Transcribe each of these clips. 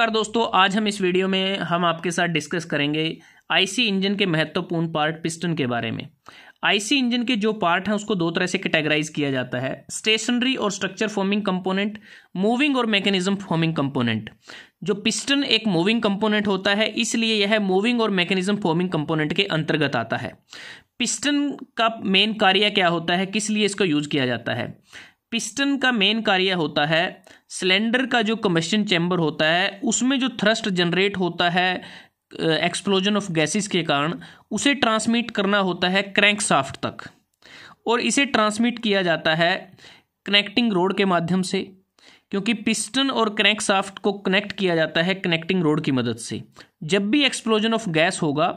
नमस्कार दोस्तों आज हम इस वीडियो में हम आपके साथ डिस्कस करेंगे आईसी इंजन के महत्वपूर्ण पार्ट पिस्टन के बारे में आईसी इंजन के जो पार्ट हैं उसको दो तरह से कैटेगराइज किया जाता है स्टेशनरी और स्ट्रक्चर फॉर्मिंग कंपोनेंट मूविंग और मैकेनिज्म फॉर्मिंग कंपोनेंट जो पिस्टन एक मूविंग कंपोनेंट होता है इसलिए यह मूविंग और मैकेनिज्म फॉर्मिंग कंपोनेंट के अंतर्गत आता है पिस्टन का मेन कार्य क्या होता है किस लिए इसको यूज किया जाता है पिस्टन का मेन कार्य होता है सिलेंडर का जो कम्बशन चैम्बर होता है उसमें जो थ्रस्ट जनरेट होता है एक्सप्लोजन ऑफ गैसेस के कारण उसे ट्रांसमिट करना होता है क्रैंक साफ्ट तक और इसे ट्रांसमिट किया जाता है कनेक्टिंग रोड के माध्यम से क्योंकि पिस्टन और क्रैंक साफ्ट को कनेक्ट किया जाता है कनेक्टिंग रोड की मदद से जब भी एक्सप्लोजन ऑफ गैस होगा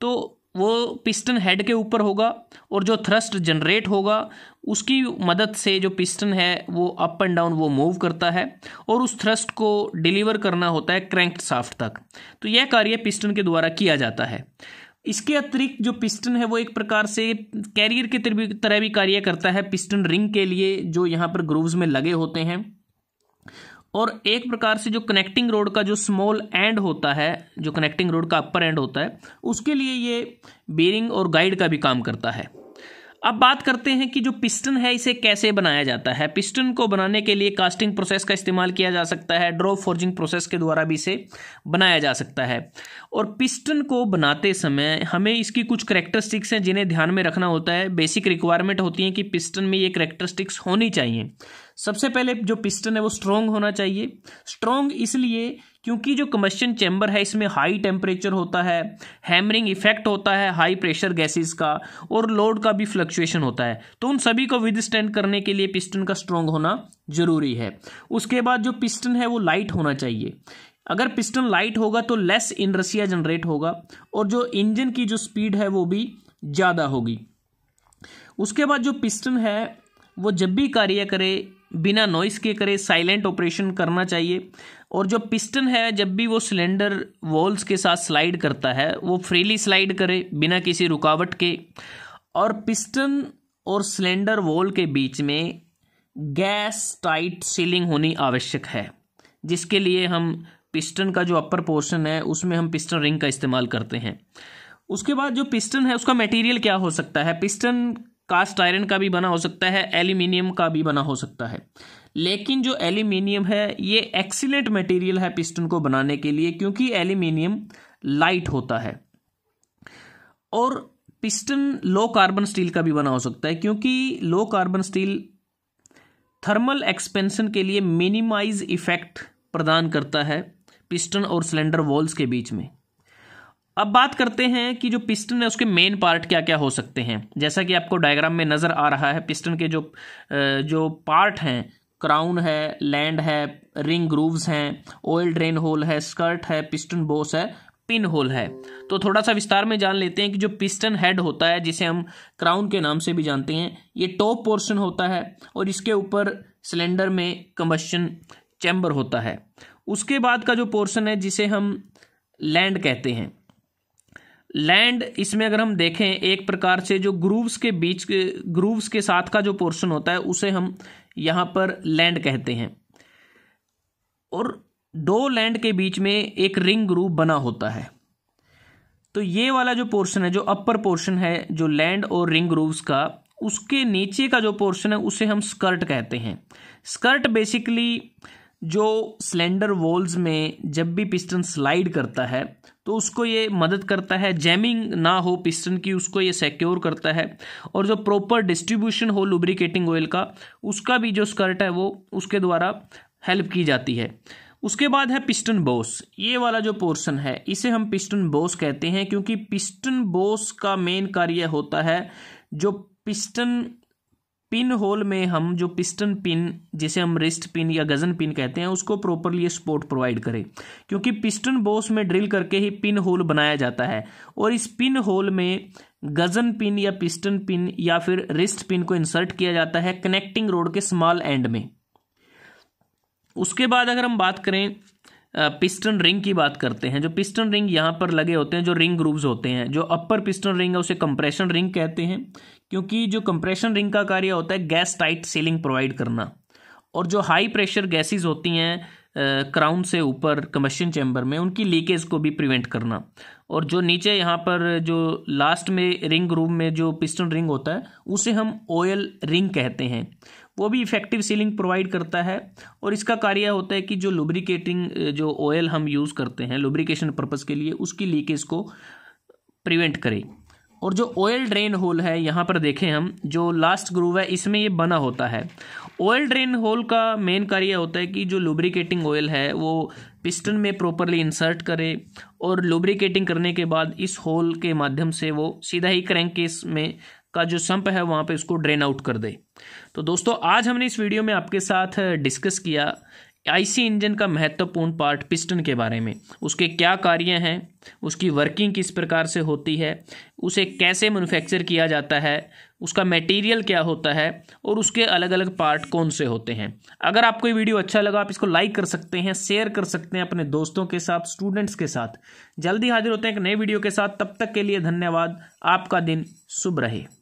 तो वो पिस्टन हेड के ऊपर होगा और जो थ्रस्ट जनरेट होगा उसकी मदद से जो पिस्टन है वो अप एंड डाउन वो मूव करता है और उस थ्रस्ट को डिलीवर करना होता है क्रैंक साफ्ट तक तो यह कार्य पिस्टन के द्वारा किया जाता है इसके अतिरिक्त जो पिस्टन है वो एक प्रकार से कैरियर के तरह भी कार्य करता है पिस्टन रिंग के लिए जो यहाँ पर ग्रूव्स में लगे होते हैं और एक प्रकार से जो कनेक्टिंग रोड का जो स्मॉल एंड होता है जो कनेक्टिंग रोड का अपर एंड होता है उसके लिए ये बेरिंग और गाइड का भी काम करता है अब बात करते हैं कि जो पिस्टन है इसे कैसे बनाया जाता है पिस्टन को बनाने के लिए कास्टिंग प्रोसेस का इस्तेमाल किया जा सकता है ड्रॉ फोर्जिंग प्रोसेस के द्वारा भी इसे बनाया जा सकता है और पिस्टन को बनाते समय हमें इसकी कुछ करेक्टरिस्टिक्स हैं जिन्हें ध्यान में रखना होता है बेसिक रिक्वायरमेंट होती हैं कि पिस्टन में ये करेक्टरिस्टिक्स होनी चाहिए सबसे पहले जो पिस्टन है वो स्ट्रोंग होना चाहिए स्ट्रॉन्ग इसलिए क्योंकि जो कमर्शन चैम्बर है इसमें हाई टेम्परेचर होता है हैमरिंग इफेक्ट होता है हाई प्रेशर गैसेस का और लोड का भी फ्लक्चुएशन होता है तो उन सभी को विद स्टैंड करने के लिए पिस्टन का स्ट्रॉन्ग होना जरूरी है उसके बाद जो पिस्टन है वो लाइट होना चाहिए अगर पिस्टन लाइट होगा तो लेस इनरसिया जनरेट होगा और जो इंजन की जो स्पीड है वो भी ज़्यादा होगी उसके बाद जो पिस्टन है वो जब भी कार्य करे बिना नॉइस के करे साइलेंट ऑपरेशन करना चाहिए और जो पिस्टन है जब भी वो सिलेंडर वॉल्स के साथ स्लाइड करता है वो फ्रीली स्लाइड करे बिना किसी रुकावट के और पिस्टन और सिलेंडर वॉल के बीच में गैस टाइट सीलिंग होनी आवश्यक है जिसके लिए हम पिस्टन का जो अपर पोर्शन है उसमें हम पिस्टन रिंग का इस्तेमाल करते हैं उसके बाद जो पिस्टन है उसका मटेरियल क्या हो सकता है पिस्टन कास्ट आयरन का भी बना हो सकता है एल्यूमिनियम का भी बना हो सकता है लेकिन जो एल्यूमिनियम है ये एक्सीलेंट मटेरियल है पिस्टन को बनाने के लिए क्योंकि एल्यूमिनियम लाइट होता है और पिस्टन लो कार्बन स्टील का भी बना हो सकता है क्योंकि low carbon steel thermal expansion के लिए मिनिमाइज इफेक्ट प्रदान करता है पिस्टन और सिलेंडर वॉल्स के बीच में अब बात करते हैं कि जो पिस्टन है उसके मेन पार्ट क्या क्या हो सकते हैं जैसा कि आपको डायग्राम में नज़र आ रहा है पिस्टन के जो जो पार्ट हैं क्राउन है लैंड है रिंग ग्रूव्स हैं ऑयल ड्रेन होल है स्कर्ट है पिस्टन बोस है पिन होल है तो थोड़ा सा विस्तार में जान लेते हैं कि जो पिस्टन हेड होता है जिसे हम क्राउन के नाम से भी जानते हैं ये टॉप पोर्शन होता है और इसके ऊपर सिलेंडर में कम्बशन चैम्बर होता है उसके बाद का जो पोर्शन है जिसे हम लैंड कहते हैं लैंड इसमें अगर हम देखें एक प्रकार से जो ग्रूव्स के बीच के ग्रूव्स के साथ का जो पोर्शन होता है उसे हम यहाँ पर लैंड कहते हैं और दो लैंड के बीच में एक रिंग ग्रूव बना होता है तो ये वाला जो पोर्शन है जो अपर पोर्शन है जो लैंड और रिंग ग्रूव्स का उसके नीचे का जो पोर्शन है उसे हम स्कर्ट कहते हैं स्कर्ट बेसिकली जो सिलेंडर वॉल्स में जब भी पिस्टन स्लाइड करता है तो उसको ये मदद करता है जैमिंग ना हो पिस्टन की उसको ये सिक्योर करता है और जो प्रॉपर डिस्ट्रीब्यूशन हो लुब्रिकेटिंग ऑयल का उसका भी जो स्कर्ट है वो उसके द्वारा हेल्प की जाती है उसके बाद है पिस्टन बोस ये वाला जो पोर्शन है इसे हम पिस्टन बोस कहते हैं क्योंकि पिस्टन बोस का मेन कार्य होता है जो पिस्टन पिन होल में हम जो पिस्टन पिन जिसे हम रिस्ट पिन या गजन पिन कहते हैं उसको प्रॉपरली ये सपोर्ट प्रोवाइड करें क्योंकि पिस्टन बोस में ड्रिल करके ही पिन होल बनाया जाता है और इस पिन होल में गजन पिन या पिस्टन पिन या फिर रिस्ट पिन को इंसर्ट किया जाता है कनेक्टिंग रोड के स्मॉल एंड में उसके बाद अगर हम बात करें पिस्टन रिंग की बात करते हैं जो पिस्टन रिंग यहाँ पर लगे होते हैं जो रिंग ग्रूव्स होते हैं जो अपर पिस्टन रिंग है उसे कंप्रेशन रिंग कहते हैं क्योंकि जो कंप्रेशन रिंग का कार्य होता है गैस टाइट सीलिंग प्रोवाइड करना और जो हाई प्रेशर गैसेस होती हैं क्राउन से ऊपर कम्बशन चैम्बर में उनकी लीकेज को भी प्रिवेंट करना और जो नीचे यहाँ पर जो लास्ट में रिंग रूम में जो पिस्टन रिंग होता है उसे हम ऑयल रिंग कहते हैं वो भी इफ़ेक्टिव सीलिंग प्रोवाइड करता है और इसका कार्य होता है कि जो लुब्रिकेटिंग जो ऑयल हम यूज़ करते हैं लुब्रिकेशन पर्पज़ के लिए उसकी लीकेज को प्रिवेंट करे और जो ऑयल ड्रेन होल है यहाँ पर देखें हम जो लास्ट ग्रूव है इसमें ये बना होता है ऑयल ड्रेन होल का मेन कार्य होता है कि जो लुब्रिकेटिंग ऑयल है वो पिस्टन में प्रॉपरली इंसर्ट करे और लुब्रिकेटिंग करने के बाद इस होल के माध्यम से वो सीधा ही क्रैंक केस में का जो संप है वहाँ पे उसको ड्रेन आउट कर दे तो दोस्तों आज हमने इस वीडियो में आपके साथ डिस्कस किया आईसी इंजन का महत्वपूर्ण पार्ट पिस्टन के बारे में उसके क्या कार्य हैं उसकी वर्किंग किस प्रकार से होती है उसे कैसे मैन्युफैक्चर किया जाता है उसका मटेरियल क्या होता है और उसके अलग अलग पार्ट कौन से होते हैं अगर आपको ये वीडियो अच्छा लगा आप इसको लाइक कर सकते हैं शेयर कर सकते हैं अपने दोस्तों के साथ स्टूडेंट्स के साथ जल्दी हाजिर होते हैं एक नए वीडियो के साथ तब तक के लिए धन्यवाद आपका दिन शुभ रहे